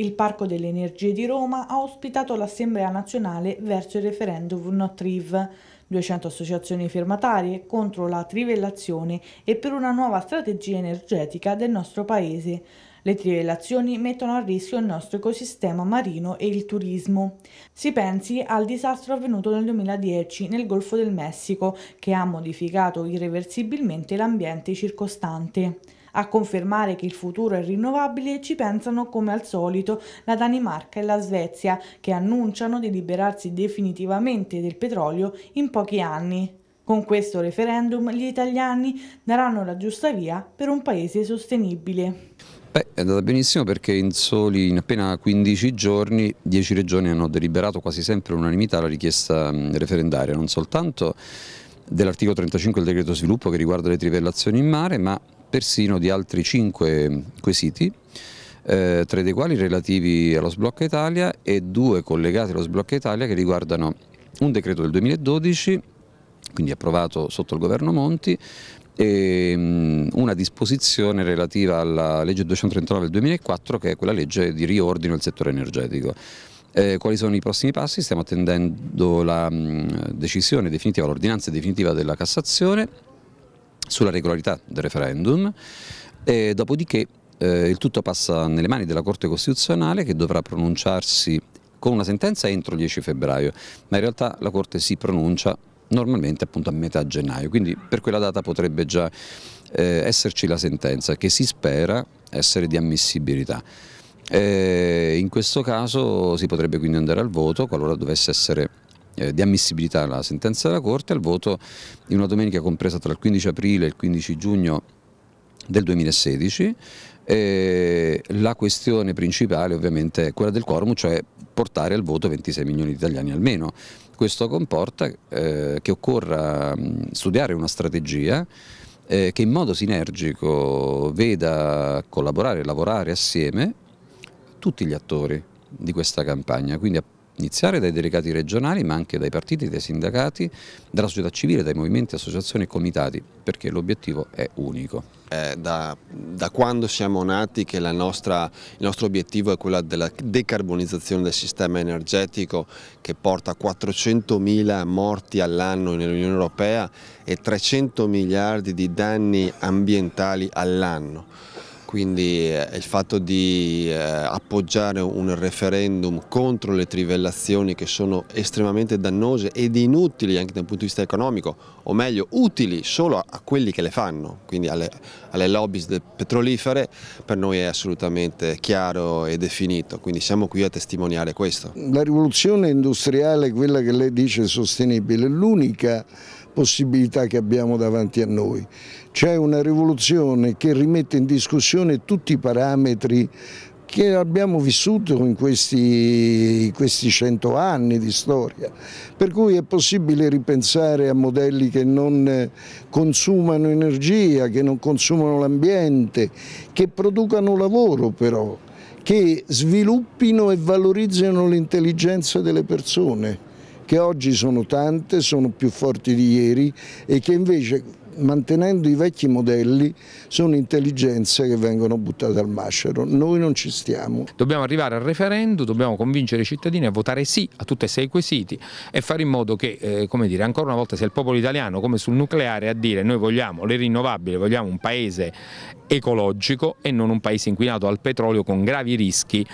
Il Parco delle Energie di Roma ha ospitato l'Assemblea Nazionale verso il referendum NOTRIV, 200 associazioni firmatarie contro la trivellazione e per una nuova strategia energetica del nostro Paese. Le trivellazioni mettono a rischio il nostro ecosistema marino e il turismo. Si pensi al disastro avvenuto nel 2010 nel Golfo del Messico, che ha modificato irreversibilmente l'ambiente circostante. A confermare che il futuro è rinnovabile ci pensano come al solito la Danimarca e la Svezia, che annunciano di liberarsi definitivamente del petrolio in pochi anni. Con questo referendum gli italiani daranno la giusta via per un paese sostenibile. Beh, è andata benissimo perché in, soli, in appena 15 giorni 10 regioni hanno deliberato quasi sempre unanimità la richiesta mm, referendaria, non soltanto dell'articolo 35 del decreto sviluppo che riguarda le trivellazioni in mare, ma persino di altri 5 quesiti, eh, tre dei quali relativi allo sblocca Italia e due collegati allo sblocca Italia che riguardano un decreto del 2012, quindi approvato sotto il governo Monti, e mm, una disposizione relativa alla legge 239 del 2004 che è quella legge di riordino del settore energetico. Eh, quali sono i prossimi passi? Stiamo attendendo la mh, mm, decisione definitiva, l'ordinanza definitiva della Cassazione sulla regolarità del referendum e dopodiché eh, il tutto passa nelle mani della Corte Costituzionale che dovrà pronunciarsi con una sentenza entro il 10 febbraio, ma in realtà la Corte si pronuncia normalmente appunto a metà gennaio, quindi per quella data potrebbe già eh, esserci la sentenza che si spera essere di ammissibilità. Eh, in questo caso si potrebbe quindi andare al voto qualora dovesse essere eh, di ammissibilità alla sentenza della Corte al voto in una domenica compresa tra il 15 aprile e il 15 giugno del 2016. Eh, la questione principale ovviamente è quella del quorum, cioè portare al voto 26 milioni di italiani almeno. Questo comporta eh, che occorra mh, mm, studiare una strategia eh, che in modo sinergico veda collaborare e lavorare assieme tutti gli attori di questa campagna, quindi iniziare dai delegati regionali ma anche dai partiti, dai sindacati, dalla società civile, dai movimenti, associazioni e comitati, perché l'obiettivo è unico. È eh, da, da, quando siamo nati che nostra, il nostro obiettivo è quello della decarbonizzazione del sistema energetico che porta 400.000 morti all'anno nell'Unione Europea e 300 miliardi di danni ambientali all'anno quindi eh, il fatto di eh, appoggiare un referendum contro le trivellazioni che sono estremamente dannose ed inutili anche dal punto di vista economico, o meglio utili solo a, quelli che le fanno, quindi alle, alle lobby petrolifere, per noi è assolutamente chiaro e definito, quindi siamo qui a testimoniare questo. La rivoluzione industriale, quella che lei dice sostenibile, è l'unica possibilità che abbiamo davanti a noi. C'è una rivoluzione che rimette in discussione tutti i parametri che abbiamo vissuto in questi, cento anni di storia, per cui è possibile ripensare a modelli che non eh, consumano energia, che non consumano l'ambiente, che producano lavoro però, che sviluppino e valorizzino l'intelligenza delle persone che oggi sono tante, sono più forti di ieri e che invece mantenendo i vecchi modelli sono intelligenze che vengono buttate al mascero. Noi non ci stiamo. Dobbiamo arrivare al referendum, dobbiamo convincere i cittadini a votare sì a tutti e sei i quesiti e fare in modo che, eh, come dire, ancora una volta sia il popolo italiano come sul nucleare a dire noi vogliamo le rinnovabili, vogliamo un paese ecologico e non un paese inquinato al petrolio con gravi rischi.